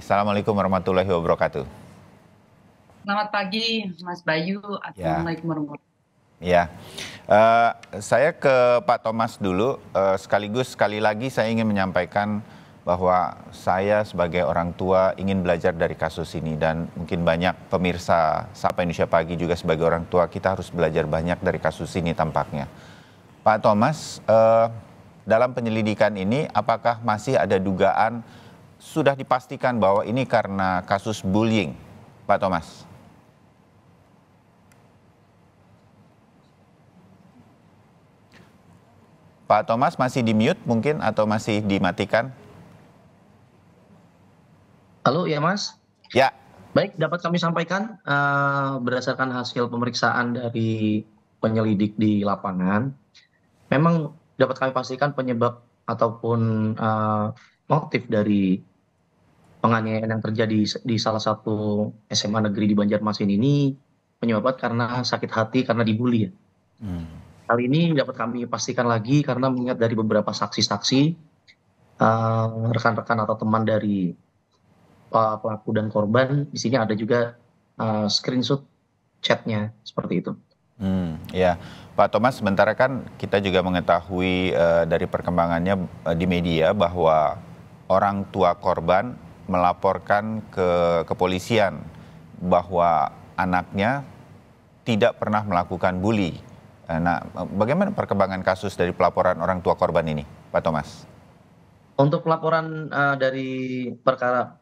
Assalamualaikum warahmatullahi wabarakatuh. Selamat pagi, Mas Bayu. Assalamualaikum ya. warahmatullahi wabarakatuh. Ya, uh, saya ke Pak Thomas dulu. Uh, sekaligus sekali lagi saya ingin menyampaikan bahwa saya sebagai orang tua ingin belajar dari kasus ini dan mungkin banyak pemirsa Sapa Indonesia Pagi juga sebagai orang tua kita harus belajar banyak dari kasus ini tampaknya. Pak Thomas, uh, dalam penyelidikan ini apakah masih ada dugaan sudah dipastikan bahwa ini karena kasus bullying, Pak Thomas? Pak Thomas masih di mute mungkin atau masih dimatikan? Halo ya Mas. Ya. Baik, dapat kami sampaikan uh, berdasarkan hasil pemeriksaan dari penyelidik di lapangan, memang dapat kami pastikan penyebab ataupun uh, motif dari penganiayaan yang terjadi di salah satu SMA negeri di Banjarmasin ini penyebabnya karena sakit hati karena dibully ya. Hmm. Hal ini dapat kami pastikan lagi karena mengingat dari beberapa saksi-saksi, rekan eh, rekan-rekan atau teman dari uh, pelaku dan korban, di sini ada juga uh, screenshot chatnya seperti itu. Hmm, ya, Pak Thomas. Sementara kan kita juga mengetahui uh, dari perkembangannya uh, di media bahwa orang tua korban melaporkan ke kepolisian bahwa anaknya tidak pernah melakukan bully. Eh, nah, bagaimana perkembangan kasus dari pelaporan orang tua korban ini, Pak Thomas? Untuk pelaporan uh, dari perkara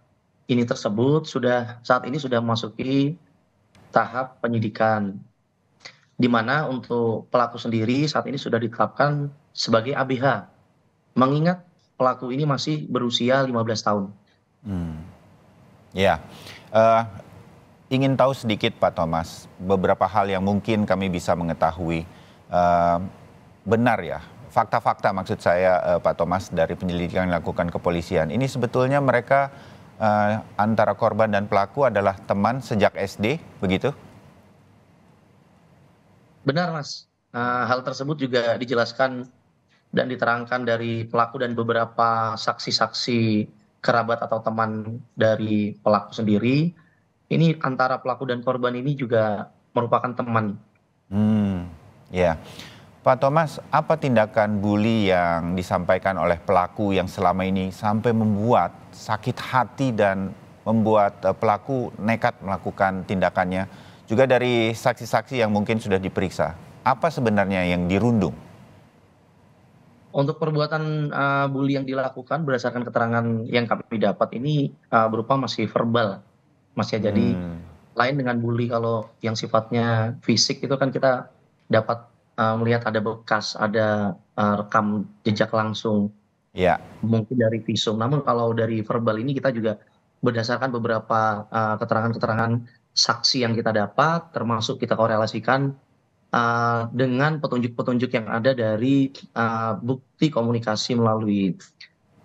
ini tersebut sudah saat ini sudah memasuki tahap penyidikan, di mana untuk pelaku sendiri saat ini sudah ditetapkan sebagai ABH, mengingat pelaku ini masih berusia 15 tahun. Hmm. Ya, uh, ingin tahu sedikit Pak Thomas, beberapa hal yang mungkin kami bisa mengetahui uh, benar ya fakta-fakta maksud saya uh, Pak Thomas dari penyelidikan yang dilakukan kepolisian. Ini sebetulnya mereka uh, antara korban dan pelaku adalah teman sejak SD, begitu? Benar Mas, uh, hal tersebut juga dijelaskan dan diterangkan dari pelaku dan beberapa saksi-saksi kerabat atau teman dari pelaku sendiri ini antara pelaku dan korban ini juga merupakan teman. Hmm, ya. Pak Thomas, apa tindakan bully yang disampaikan oleh pelaku yang selama ini sampai membuat sakit hati dan membuat eh, pelaku nekat melakukan tindakannya? Juga dari saksi-saksi yang mungkin sudah diperiksa, apa sebenarnya yang dirundung? untuk perbuatan eh, bully yang dilakukan berdasarkan keterangan yang kami dapat ini eh, berupa masih verbal masih hmm. jadi lain dengan bully kalau yang sifatnya fisik itu kan kita dapat eh, melihat ada bekas ada rekam jejak langsung ya. mungkin dari visum namun kalau dari verbal ini kita juga berdasarkan beberapa keterangan-keterangan saksi yang kita dapat termasuk kita korelasikan Eh, dengan petunjuk-petunjuk yang ada dari eh, bukti komunikasi melalui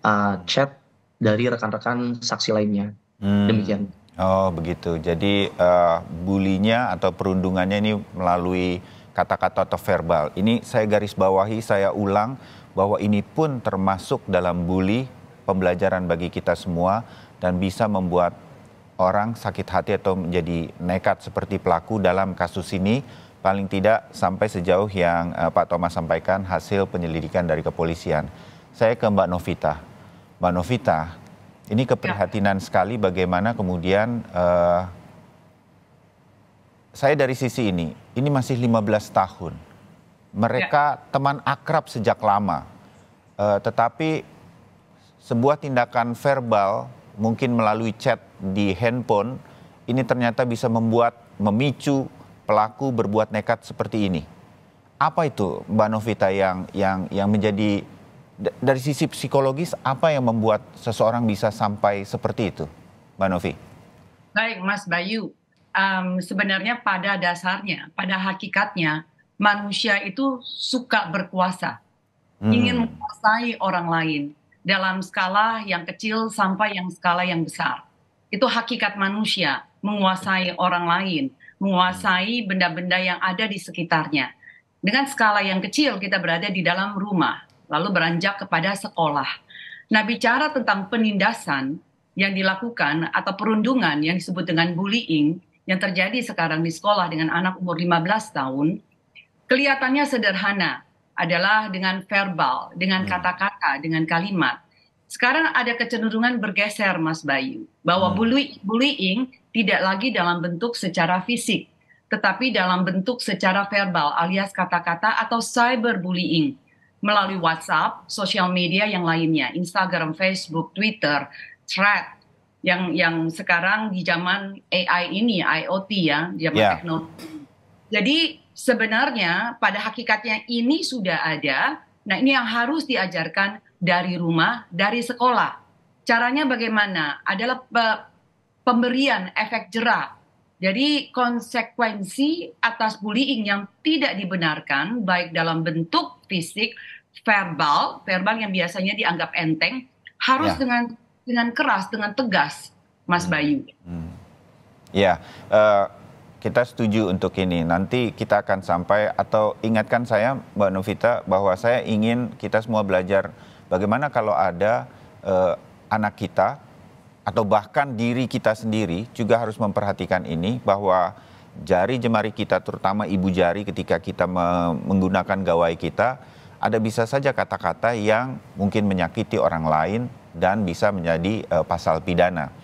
eh, chat dari rekan-rekan saksi lainnya. Hmm. Demikian. Oh begitu. Jadi uh, bulinya atau perundungannya ini melalui kata-kata atau verbal. Ini saya garis bawahi, saya ulang bahwa ini pun termasuk dalam bully pembelajaran bagi kita semua dan bisa membuat orang sakit hati atau menjadi nekat seperti pelaku dalam kasus ini paling tidak sampai sejauh yang uh, Pak Thomas sampaikan hasil penyelidikan dari kepolisian. Saya ke Mbak Novita. Mbak Novita, ini ya. keprihatinan ya. sekali bagaimana kemudian uh, saya dari sisi ini, ini masih 15 tahun. Mereka ya. teman akrab sejak lama. Uh, tetapi sebuah tindakan verbal mungkin melalui chat di handphone ini ternyata bisa membuat memicu pelaku berbuat nekat seperti ini. Apa itu Mbak Novita yang yang yang menjadi dari sisi psikologis apa yang membuat seseorang bisa sampai seperti itu, Mbak Novi? Baik, Mas Bayu. Um, sebenarnya pada dasarnya, pada hakikatnya manusia itu suka berkuasa, hmm. ingin menguasai orang lain dalam skala yang kecil sampai yang skala yang besar. Itu hakikat manusia menguasai orang lain menguasai benda-benda yang ada di sekitarnya. Dengan skala yang kecil kita berada di dalam rumah, lalu beranjak kepada sekolah. Nah, bicara tentang penindasan yang dilakukan atau perundungan yang disebut dengan bullying yang terjadi sekarang di sekolah dengan anak umur 15 tahun, kelihatannya sederhana adalah dengan verbal, dengan hmm. kata-kata, dengan kalimat. Sekarang ada kecenderungan bergeser Mas Bayu bahwa hmm. bullying tidak lagi dalam bentuk secara fisik tetapi dalam bentuk secara verbal alias kata-kata atau cyberbullying melalui WhatsApp, sosial media yang lainnya, Instagram, Facebook, Twitter, Thread yang yang sekarang di zaman AI ini IoT ya, zaman yeah. teknologi. Jadi sebenarnya pada hakikatnya ini sudah ada. Nah, ini yang harus diajarkan dari rumah, dari sekolah. Caranya bagaimana? Adalah pemberian efek jerah. Jadi konsekuensi atas bullying yang tidak dibenarkan baik dalam bentuk fisik, verbal, verbal yang biasanya dianggap enteng harus ya. dengan dengan keras, dengan tegas, Mas hmm. Bayu. Hmm. Ya, uh, kita setuju untuk ini. Nanti kita akan sampai atau ingatkan saya Mbak Novita bahwa saya ingin kita semua belajar Bagaimana kalau ada uh, anak kita atau bahkan diri kita sendiri juga harus memperhatikan ini bahwa jari jemari kita terutama ibu jari ketika kita me menggunakan gawai kita ada bisa saja kata-kata yang mungkin menyakiti orang lain dan bisa menjadi uh, pasal pidana.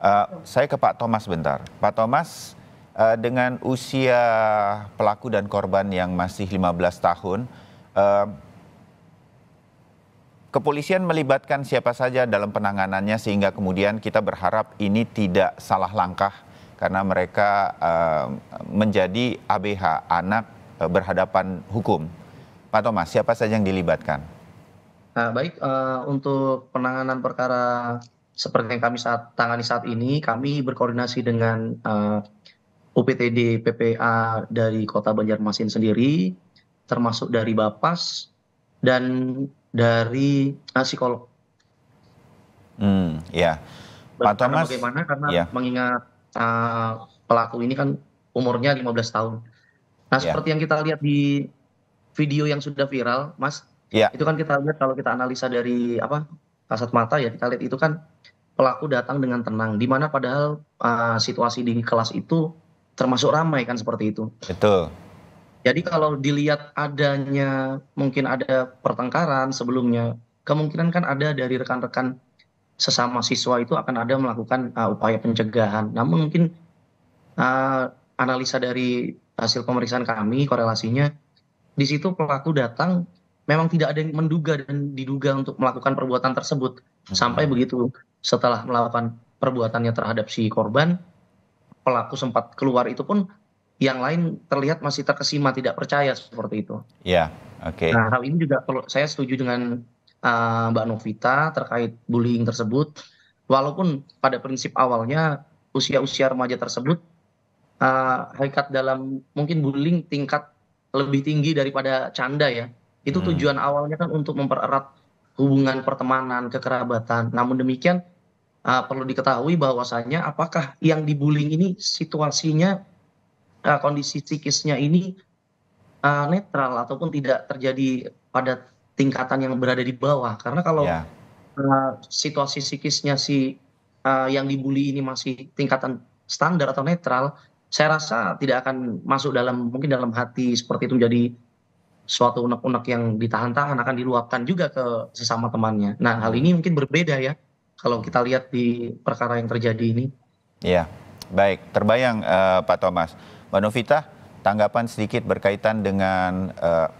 Uh, saya ke Pak Thomas bentar. Pak Thomas uh, dengan usia pelaku dan korban yang masih 15 tahun uh, Kepolisian melibatkan siapa saja dalam penanganannya sehingga kemudian kita berharap ini tidak salah langkah karena mereka uh, menjadi ABH anak uh, berhadapan hukum. Pak Thomas, siapa saja yang dilibatkan? Nah, baik uh, untuk penanganan perkara seperti yang kami saat tangani saat ini, kami berkoordinasi dengan uh, UPTD PPA dari Kota Banjarmasin sendiri, termasuk dari Bapas dan dari uh, psikolog. Hmm, ya. Pak Karena Thomas, bagaimana? Karena ya. mengingat uh, pelaku ini kan umurnya 15 tahun. Nah, iya. seperti ya. yang kita lihat di video yang sudah viral, Mas, ya. itu kan kita lihat kalau kita analisa dari apa kasat mata ya kita lihat itu kan pelaku datang dengan tenang, di mana padahal uh, situasi di kelas itu termasuk ramai kan seperti itu. Betul jadi kalau dilihat adanya mungkin ada pertengkaran sebelumnya kemungkinan kan ada dari rekan rekan sesama siswa itu akan ada melakukan uh, upaya pencegahan namun mungkin uh, analisa dari hasil pemeriksaan kami korelasinya di situ pelaku datang memang tidak ada yang menduga dan diduga untuk melakukan perbuatan tersebut hmm. sampai begitu setelah melakukan perbuatannya terhadap si korban pelaku sempat keluar itu pun yang lain terlihat masih terkesima tidak percaya seperti itu. Ya, oke. Okay. Nah hal ini juga perlu saya setuju dengan uh, Mbak Novita terkait bullying tersebut. Walaupun pada prinsip awalnya usia-usia remaja tersebut uh, hakikat dalam mungkin bullying tingkat lebih tinggi daripada canda ya. Itu hmm. tujuan awalnya kan untuk mempererat hubungan pertemanan, kekerabatan. Namun demikian uh, perlu diketahui bahwasanya apakah yang dibullying ini situasinya Eh, kondisi psikisnya ini eh, netral ataupun tidak terjadi pada tingkatan yang berada di bawah karena kalau ya. eh, situasi psikisnya si yang dibully ini masih tingkatan standar atau netral saya rasa tidak akan masuk dalam mungkin dalam hati seperti itu menjadi suatu unek-unek yang ditahan-tahan akan diluapkan juga ke sesama temannya. Nah, hal ini mungkin berbeda ya kalau kita lihat di perkara yang terjadi ini. Iya, baik. Terbayang uh, Pak Thomas. Mbak Novita, tanggapan sedikit berkaitan dengan uh,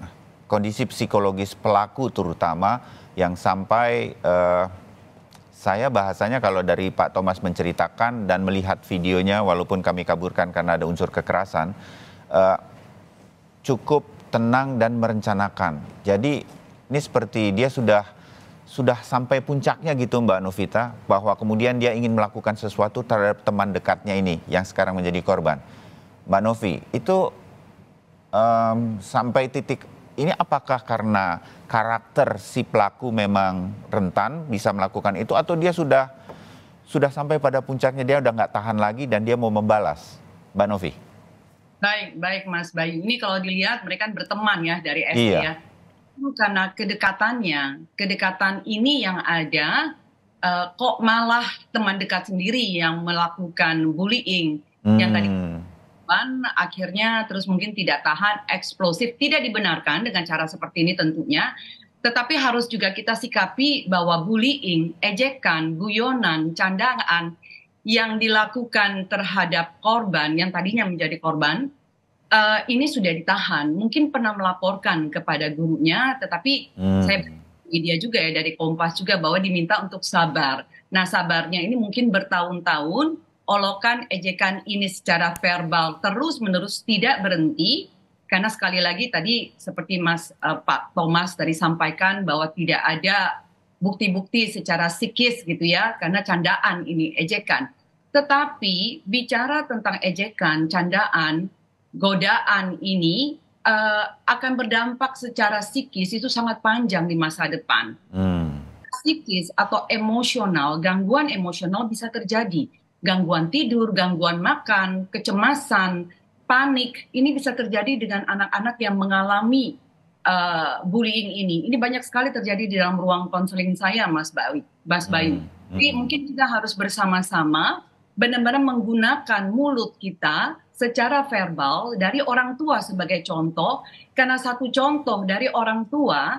kondisi psikologis pelaku terutama yang sampai uh, saya bahasanya kalau dari Pak Thomas menceritakan dan melihat videonya walaupun kami kaburkan karena ada unsur kekerasan uh, cukup tenang dan merencanakan. Jadi ini seperti dia sudah sudah sampai puncaknya gitu Mbak Novita bahwa kemudian dia ingin melakukan sesuatu terhadap teman dekatnya ini yang sekarang menjadi korban. Mbak Novi, itu um, sampai titik ini apakah karena karakter si pelaku memang rentan bisa melakukan itu atau dia sudah sudah sampai pada puncaknya dia udah nggak tahan lagi dan dia mau membalas, Mbak Novi? Baik, baik Mas Bayu. Ini kalau dilihat mereka kan berteman ya dari SD iya. ya. Karena kedekatannya, kedekatan ini yang ada uh, kok malah teman dekat sendiri yang melakukan bullying hmm. yang tadi hmm korban akhirnya terus mungkin tidak tahan eksplosif tidak dibenarkan dengan cara seperti ini tentunya tetapi harus juga kita sikapi bahwa bullying, ejekan, guyonan, candaan yang dilakukan terhadap korban yang tadinya menjadi korban uh, ini sudah ditahan. Mungkin pernah melaporkan kepada gurunya, tetapi hmm. saya dia juga ya dari Kompas juga bahwa diminta untuk sabar. Nah sabarnya ini mungkin bertahun-tahun olokan, ejekan ini secara verbal terus-menerus tidak berhenti karena sekali lagi tadi seperti Mas uh, Pak Thomas tadi sampaikan bahwa tidak ada bukti-bukti secara psikis gitu ya karena candaan ini ejekan. Tetapi bicara tentang ejekan, candaan, godaan ini uh, akan berdampak secara psikis itu sangat panjang di masa depan. Hmm. Psikis atau emosional, gangguan emosional bisa terjadi gangguan tidur, gangguan makan, kecemasan, panik. Ini bisa terjadi dengan anak-anak yang mengalami uh, bullying ini. Ini banyak sekali terjadi di dalam ruang konseling saya, Mas hmm, Bayu. Mas Bayu. Hmm. Hmm. Jadi mungkin kita harus bersama-sama benar-benar menggunakan mulut kita secara verbal dari orang tua sebagai contoh, karena satu contoh dari orang tua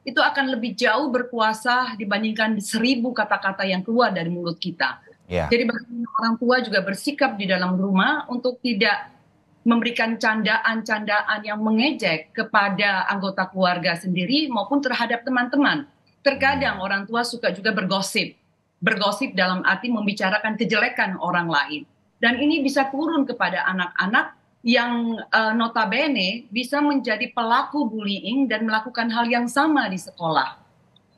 itu akan lebih jauh berkuasa dibandingkan seribu kata-kata yang keluar dari mulut kita. Yeah. Jadi bagaimana orang tua juga bersikap di dalam rumah untuk tidak memberikan candaan-candaan yang mengejek kepada anggota keluarga sendiri maupun terhadap teman-teman. Terkadang hmm. orang tua suka juga bergosip. Bergosip dalam arti membicarakan kejelekan orang lain. Dan ini bisa turun kepada anak-anak yang uh, notabene bisa menjadi pelaku bullying dan melakukan hal yang sama di sekolah.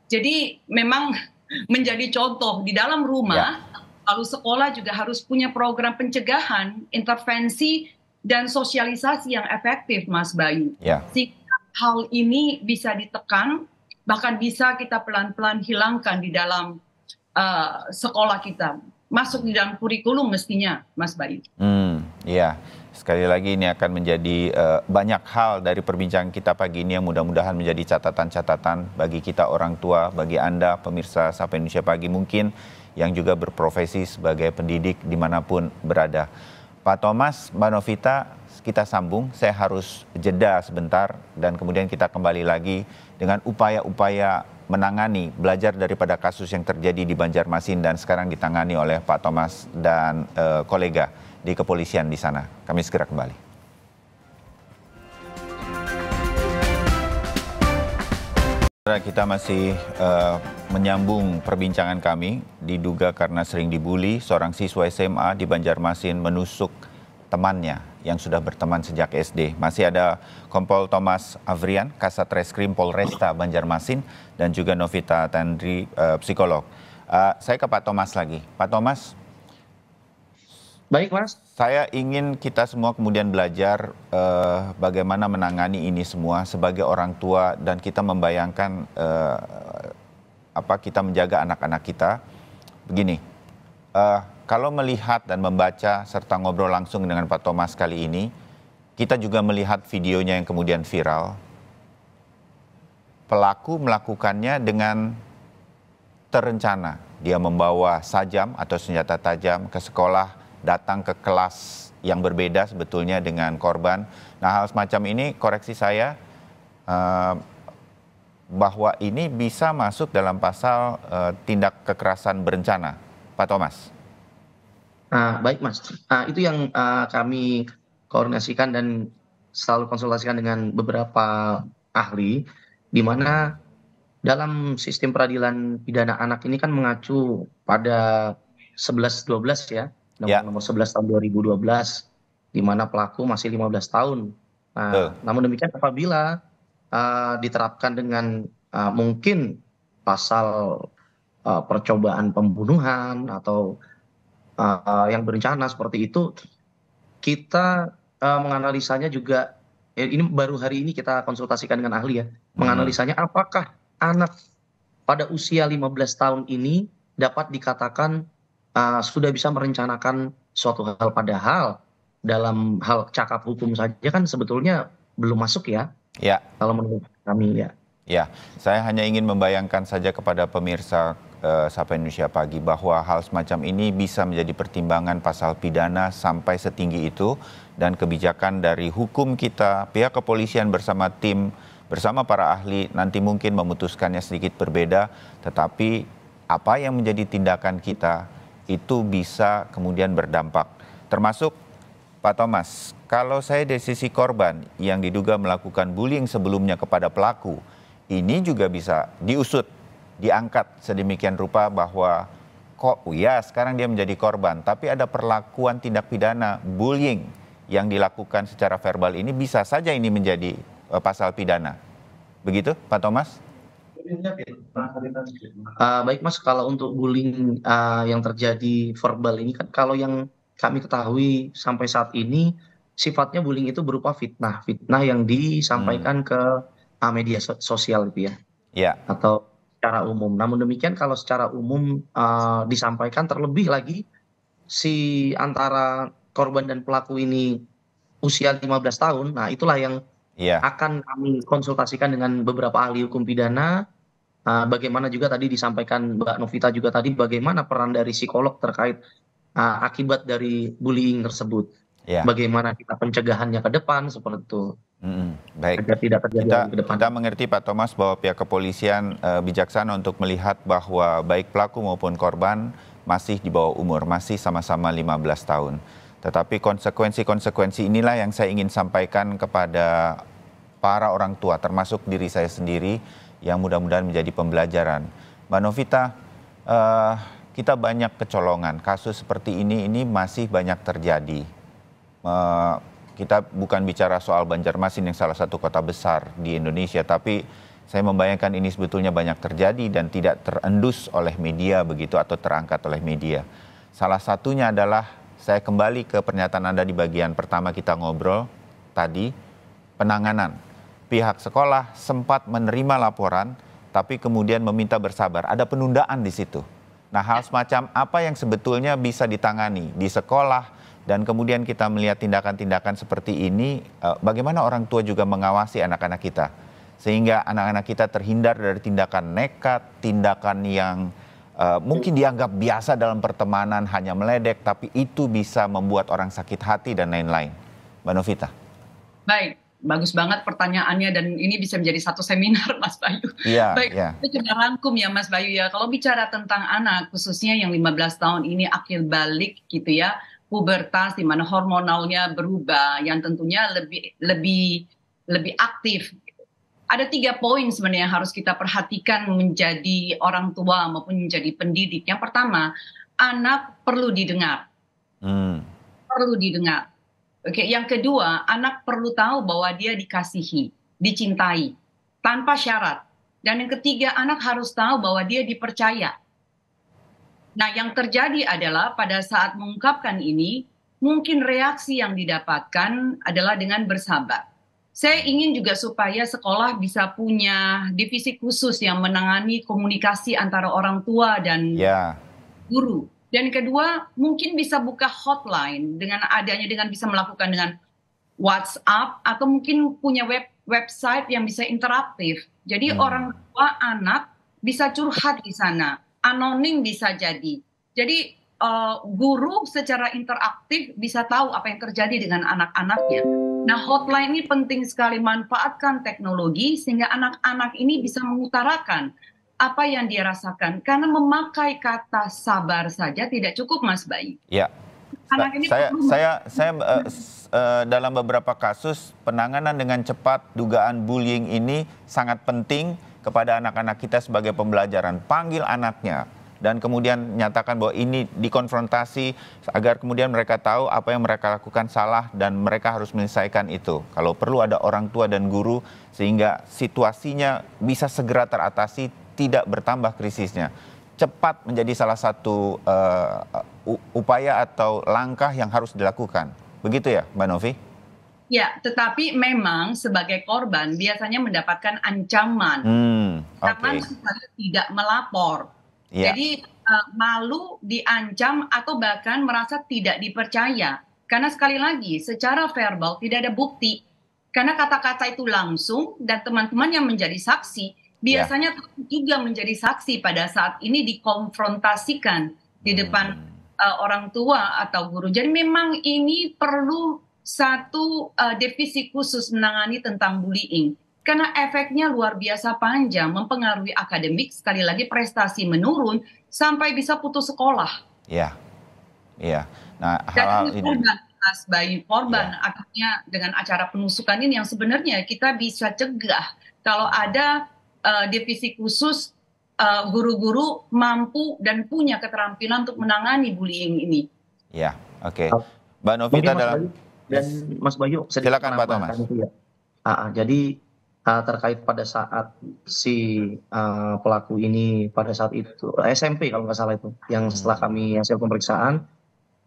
Jadi memang menjadi contoh di dalam rumah ya. Lalu sekolah juga harus punya program pencegahan, intervensi, dan sosialisasi yang efektif, Mas Bayu. Yeah. Sehingga hal ini bisa ditekan, bahkan bisa kita pelan-pelan hilangkan di dalam uh, sekolah kita. Masuk di dalam kurikulum mestinya, Mas Bayu. Hmm, iya. Sekali lagi ini akan menjadi uh, banyak hal dari perbincangan kita pagi ini yang mudah-mudahan menjadi catatan-catatan bagi kita orang tua, bagi Anda pemirsa Sapa Indonesia Pagi mungkin yang juga berprofesi sebagai pendidik dimanapun berada. Pak Thomas, Mbak Novita, kita sambung. Saya harus jeda sebentar dan kemudian kita kembali lagi dengan upaya-upaya menangani, belajar daripada kasus yang terjadi di Banjarmasin dan sekarang ditangani oleh Pak Thomas dan e, kolega di kepolisian di sana. Kami segera kembali. Kita masih uh, menyambung perbincangan kami, diduga karena sering dibully, seorang siswa SMA di Banjarmasin menusuk temannya yang sudah berteman sejak SD. Masih ada Kompol Thomas Avrian, Kasat Reskrim Polresta Banjarmasin, dan juga Novita Tandri, uh, psikolog. Uh, saya ke Pak Thomas lagi. Pak Thomas, Baik, Mas. Saya ingin kita semua kemudian belajar uh, bagaimana menangani ini semua sebagai orang tua dan kita membayangkan uh, apa kita menjaga anak-anak kita. Begini, uh, kalau melihat dan membaca serta ngobrol langsung dengan Pak Thomas kali ini, kita juga melihat videonya yang kemudian viral. Pelaku melakukannya dengan terencana. Dia membawa sajam atau senjata tajam ke sekolah datang ke kelas yang berbeda sebetulnya dengan korban. Nah hal semacam ini koreksi saya uh, bahwa ini bisa masuk dalam pasal uh, tindak kekerasan berencana, Pak Thomas. Nah, baik Mas, uh, itu yang uh, kami koordinasikan dan selalu konsultasikan dengan beberapa ahli, di mana dalam sistem peradilan pidana anak ini kan mengacu pada 11-12 ya, Undang-Undang ya. nomor 11 tahun 2012 di mana pelaku masih 15 tahun. Nah, Tuh. namun demikian apabila uh, diterapkan dengan uh, mungkin pasal uh, percobaan pembunuhan atau uh, yang berencana seperti itu kita uh, menganalisanya juga ya ini baru hari ini kita konsultasikan dengan ahli ya hmm. menganalisanya apakah anak pada usia 15 tahun ini dapat dikatakan Ah, sudah bisa merencanakan suatu hal padahal dalam hal cakap hukum saja kan sebetulnya belum masuk ya. Ya. Kalau menurut kami ya. Ya, saya hanya ingin membayangkan saja kepada pemirsa uh, Sapa Indonesia Pagi bahwa hal semacam ini bisa menjadi pertimbangan pasal pidana sampai setinggi itu dan kebijakan dari hukum kita, pihak kepolisian bersama tim bersama para ahli nanti mungkin memutuskannya sedikit berbeda, tetapi apa yang menjadi tindakan kita itu bisa kemudian berdampak. Termasuk Pak Thomas, kalau saya dari sisi korban yang diduga melakukan bullying sebelumnya kepada pelaku, ini juga bisa diusut, diangkat sedemikian rupa bahwa kok ya sekarang dia menjadi korban, tapi ada perlakuan tindak pidana bullying yang dilakukan secara verbal ini bisa saja ini menjadi eh, pasal pidana. Begitu Pak Thomas? Uh, baik Mas, kalau untuk bullying uh, yang terjadi verbal ini kan kalau yang kami ketahui sampai saat ini sifatnya bullying itu berupa fitnah, fitnah yang disampaikan hmm. ke uh, media sosial itu ya. Yeah. Atau secara umum. Namun demikian kalau secara umum uh, disampaikan terlebih lagi si antara korban dan pelaku ini usia 15 tahun. Nah, itulah yang yeah. akan kami konsultasikan dengan beberapa ahli hukum pidana Ah, bagaimana juga tadi disampaikan Mbak Novita juga tadi bagaimana peran dari psikolog terkait uh, akibat dari bullying tersebut. Ya. Bagaimana kita pencegahannya ke depan seperti itu. Hmm, baik. Agar tidak terjadi kita, ke depan. Kita mengerti Pak Thomas bahwa pihak kepolisian uh, bijaksana untuk melihat bahwa baik pelaku maupun korban masih di bawah umur, masih sama-sama 15 tahun. Tetapi konsekuensi-konsekuensi inilah yang saya ingin sampaikan kepada para orang tua termasuk diri saya sendiri yang mudah-mudahan menjadi pembelajaran. Mbak Novita, uh, kita banyak kecolongan. Kasus seperti ini ini masih banyak terjadi. Uh, kita bukan bicara soal Banjarmasin yang salah satu kota besar di Indonesia, tapi saya membayangkan ini sebetulnya banyak terjadi dan tidak terendus oleh media begitu atau terangkat oleh media. Salah satunya adalah saya kembali ke pernyataan Anda di bagian pertama kita ngobrol tadi, penanganan pihak sekolah sempat menerima laporan tapi kemudian meminta bersabar. Ada penundaan di situ. Nah, hal semacam apa yang sebetulnya bisa ditangani di sekolah dan kemudian kita melihat tindakan-tindakan seperti ini, eh, bagaimana orang tua juga mengawasi anak-anak kita sehingga anak-anak kita terhindar dari tindakan nekat, tindakan yang eh, mungkin dianggap biasa dalam pertemanan hanya meledek, tapi itu bisa membuat orang sakit hati dan lain-lain. Mbak Novita. Baik, bagus banget pertanyaannya dan ini bisa menjadi satu seminar Mas Bayu. Yeah, Baik, yeah. kita sudah rangkum ya Mas Bayu ya. Kalau bicara tentang anak khususnya yang 15 tahun ini akhir balik gitu ya, pubertas di mana hormonalnya berubah yang tentunya lebih lebih lebih aktif. Ada tiga poin sebenarnya yang harus kita perhatikan menjadi orang tua maupun menjadi pendidik. Yang pertama, anak perlu didengar. Hmm. Perlu didengar Oke, yang kedua, anak perlu tahu bahwa dia dikasihi, dicintai tanpa syarat. Dan yang ketiga, anak harus tahu bahwa dia dipercaya. Nah, yang terjadi adalah pada saat mengungkapkan ini, mungkin reaksi yang didapatkan adalah dengan bersabar. Saya ingin juga supaya sekolah bisa punya divisi khusus yang menangani komunikasi antara orang tua dan yeah. guru. Dan kedua, mungkin bisa buka hotline dengan adanya dengan bisa melakukan dengan WhatsApp atau mungkin punya web website yang bisa interaktif. Jadi hmm. orang tua anak bisa curhat di sana, anonim bisa jadi. Jadi uh, guru secara interaktif bisa tahu apa yang terjadi dengan anak-anaknya. Nah, hotline ini penting sekali manfaatkan teknologi sehingga anak-anak ini bisa mengutarakan apa yang dia rasakan karena memakai kata sabar saja tidak cukup Mas bayi. Ya. Anak ini saya perlu... saya saya uh, dalam beberapa kasus penanganan dengan cepat dugaan bullying ini sangat penting kepada anak-anak kita sebagai pembelajaran. Panggil anaknya dan kemudian nyatakan bahwa ini dikonfrontasi agar kemudian mereka tahu apa yang mereka lakukan salah dan mereka harus menyelesaikan itu. Kalau perlu ada orang tua dan guru sehingga situasinya bisa segera teratasi tidak bertambah krisisnya cepat menjadi salah satu uh, upaya atau langkah yang harus dilakukan. Begitu ya, Mbak Novi? Ya, tetapi memang sebagai korban biasanya mendapatkan ancaman hmm, okay. supaya tidak melapor. Ya. Jadi uh, malu diancam atau bahkan merasa tidak dipercaya karena sekali lagi secara verbal tidak ada bukti karena kata-kata itu langsung dan teman-teman yang menjadi saksi Ya. biasanya yeah. juga menjadi saksi pada saat ini dikonfrontasikan di hmm. depan hmm. uh, orang tua atau guru. Jadi memang ini perlu satu uh, eh, divisi khusus menangani tentang bullying karena efeknya luar biasa panjang, mempengaruhi akademik, sekali lagi prestasi menurun sampai bisa putus sekolah. Iya. Iya. Nah, hal, -hal ini korban, Mas Bayu korban ya. akhirnya dengan acara penusukan ini yang sebenarnya kita bisa cegah kalau ada uh, eh, divisi khusus eh, guru-guru uh, mampu dan punya keterampilan untuk menangani bullying ini. Ya, oke. Okay. Mbak Novita Mas dalam dan Mas Bayu sedikit silakan Pak Thomas. Ya. Uh, jadi uh, terkait pada saat si uh, pelaku ini pada saat itu eh, SMP kalau nggak salah itu yang hmm. setelah kami hasil pemeriksaan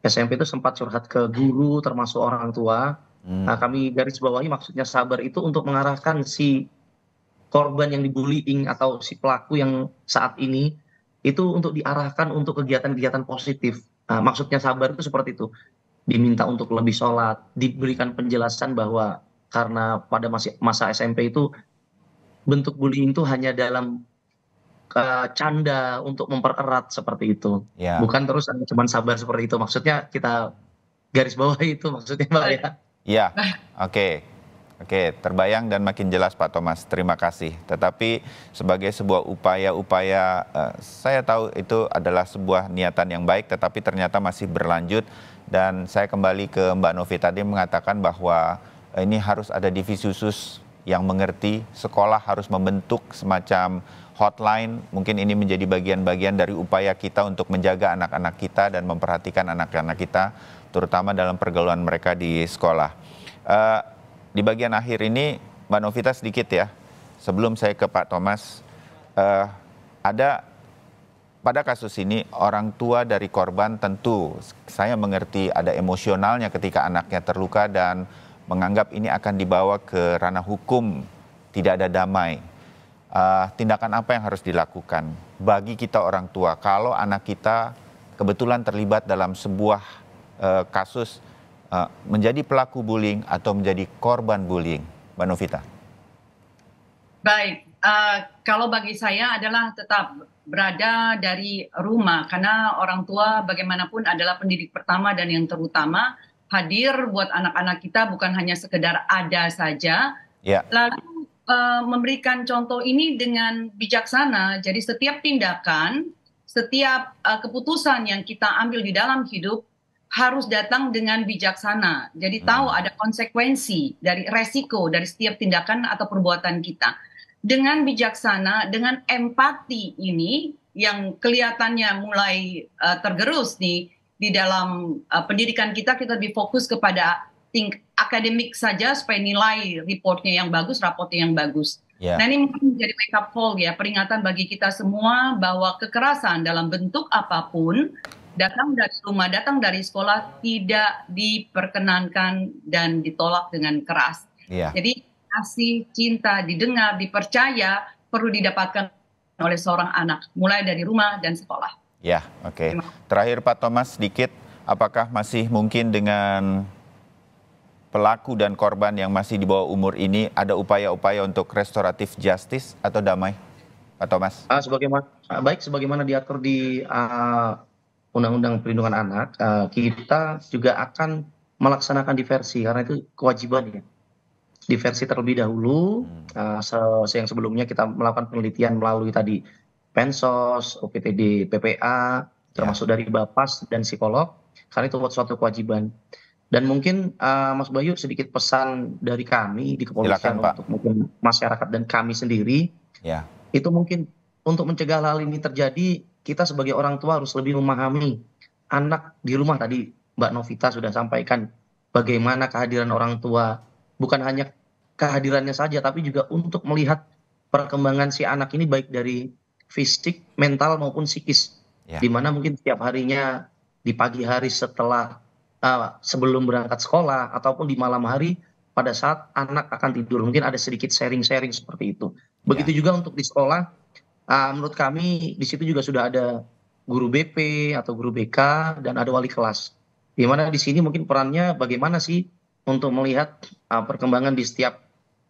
SMP itu sempat curhat ke guru termasuk orang tua. Nah, kami garis bawahi maksudnya sabar itu untuk mengarahkan si korban yang dibullying atau si pelaku yang saat ini itu untuk diarahkan untuk kegiatan-kegiatan positif. Nah, maksudnya sabar itu seperti itu. Diminta untuk lebih sholat, diberikan penjelasan bahwa karena pada masih masa SMP itu bentuk bullying itu hanya dalam eh, canda untuk mempererat seperti itu. Ya. Bukan terus cuma sabar seperti itu. Maksudnya kita garis bawah itu maksudnya Mbak ya. Iya, oke. Okay. Oke, terbayang dan makin jelas Pak Thomas. Terima kasih. Tetapi sebagai sebuah upaya-upaya, eh, saya tahu itu adalah sebuah niatan yang baik, tetapi ternyata masih berlanjut. Dan saya kembali ke Mbak Novi tadi mengatakan bahwa eh, ini harus ada divisi khusus yang mengerti. Sekolah harus membentuk semacam hotline. Mungkin ini menjadi bagian-bagian dari upaya kita untuk menjaga anak-anak kita dan memperhatikan anak-anak kita, terutama dalam pergaulan mereka di sekolah. Uh, di bagian akhir ini, Mbak Novita sedikit ya, sebelum saya ke Pak Thomas, uh, ada pada kasus ini orang tua dari korban tentu saya mengerti ada emosionalnya ketika anaknya terluka dan menganggap ini akan dibawa ke ranah hukum, tidak ada damai. Uh, tindakan apa yang harus dilakukan bagi kita orang tua kalau anak kita kebetulan terlibat dalam sebuah uh, kasus uh, menjadi pelaku bullying atau menjadi korban bullying, Mbak Novita? Baik, uh, kalau bagi saya adalah tetap berada dari rumah karena orang tua bagaimanapun adalah pendidik pertama dan yang terutama hadir buat anak-anak kita bukan hanya sekedar ada saja Ya. lalu uh, memberikan contoh ini dengan bijaksana jadi setiap tindakan setiap uh, keputusan yang kita ambil di dalam hidup harus datang dengan bijaksana. Jadi hmm. tahu ada konsekuensi dari resiko dari setiap tindakan atau perbuatan kita. Dengan bijaksana, dengan empati ini yang kelihatannya mulai uh, tergerus nih di dalam uh, pendidikan kita kita lebih fokus kepada think akademik saja supaya nilai reportnya yang bagus, rapotnya yang bagus. Yeah. Nah ini mungkin menjadi wake up call ya, peringatan bagi kita semua bahwa kekerasan dalam bentuk apapun datang dari rumah, datang dari sekolah tidak diperkenankan dan ditolak dengan keras. Yeah. Jadi kasih, cinta, didengar, dipercaya perlu didapatkan oleh seorang anak, mulai dari rumah dan sekolah. Ya, oke. Okay. Terakhir Pak Thomas sedikit, apakah masih mungkin dengan pelaku dan korban yang masih di bawah umur ini ada upaya-upaya untuk restoratif justice atau damai? Pak Thomas. Uh, sebagaimana ah, baik sebagaimana diatur di uh, undang undang perlindungan anak eh, kita juga akan melaksanakan diversi karena itu kewajibannya diversi terlebih dahulu hmm. eh, yang sebelumnya kita melakukan penelitian melalui tadi pensos OPTD PPA termasuk ya. dari Bapas dan psikolog karena itu buat suatu kewajiban dan mungkin uh, Mas Bayu sedikit pesan dari kami di kepolisian Silakan, untuk mungkin masyarakat dan kami sendiri. Ya. Itu mungkin untuk mencegah hal ini terjadi kita sebagai orang tua harus lebih memahami anak di rumah tadi Mbak Novita sudah sampaikan bagaimana kehadiran orang tua bukan hanya kehadirannya saja tapi juga untuk melihat perkembangan si anak ini baik dari fisik, mental maupun psikis. Ya. Dimana mungkin setiap harinya di pagi hari setelah uh, sebelum berangkat sekolah ataupun di malam hari pada saat anak akan tidur mungkin ada sedikit sharing-sharing seperti itu. Ya. Begitu ya. juga untuk di sekolah Ah, menurut kami di situ juga sudah ada guru BP atau guru BK dan ada wali kelas. Di mana di sini mungkin perannya bagaimana sih untuk melihat uh, perkembangan di setiap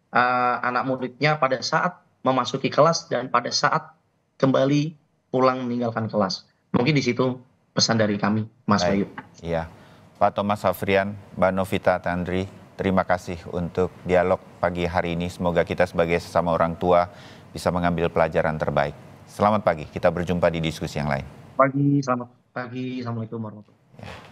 uh, anak muridnya pada saat memasuki kelas dan pada saat kembali pulang meninggalkan kelas. Mungkin di situ pesan dari kami, Mas Bayu. Iya, Pak Thomas Safrian, Mbak Novita Tandri, terima kasih untuk dialog pagi hari ini. Semoga kita sebagai sesama orang tua bisa mengambil pelajaran terbaik. Selamat pagi, kita berjumpa di diskusi yang lain. Pagi, selamat pagi. Assalamualaikum warahmatullahi wabarakatuh.